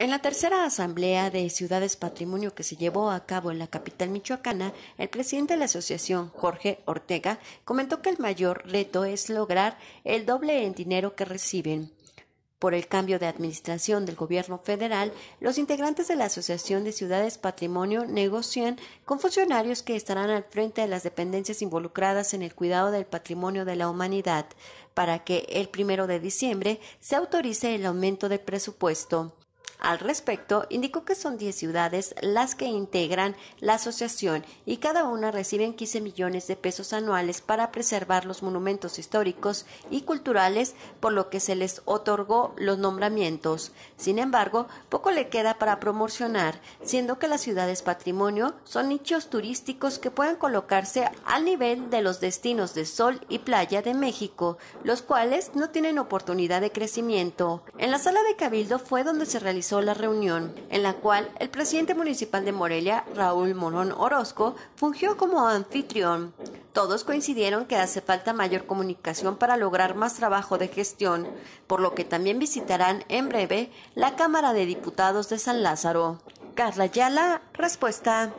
En la tercera asamblea de ciudades patrimonio que se llevó a cabo en la capital michoacana, el presidente de la asociación, Jorge Ortega, comentó que el mayor reto es lograr el doble en dinero que reciben. Por el cambio de administración del gobierno federal, los integrantes de la Asociación de Ciudades Patrimonio negocian con funcionarios que estarán al frente de las dependencias involucradas en el cuidado del patrimonio de la humanidad, para que el primero de diciembre se autorice el aumento del presupuesto. Al respecto, indicó que son 10 ciudades las que integran la asociación y cada una reciben 15 millones de pesos anuales para preservar los monumentos históricos y culturales, por lo que se les otorgó los nombramientos. Sin embargo, poco le queda para promocionar, siendo que las ciudades patrimonio son nichos turísticos que pueden colocarse al nivel de los destinos de sol y playa de México, los cuales no tienen oportunidad de crecimiento. En la sala de Cabildo fue donde se realizó la reunión, en la cual el presidente municipal de Morelia, Raúl Morón Orozco, fungió como anfitrión. Todos coincidieron que hace falta mayor comunicación para lograr más trabajo de gestión, por lo que también visitarán en breve la Cámara de Diputados de San Lázaro. Carla Yala, respuesta.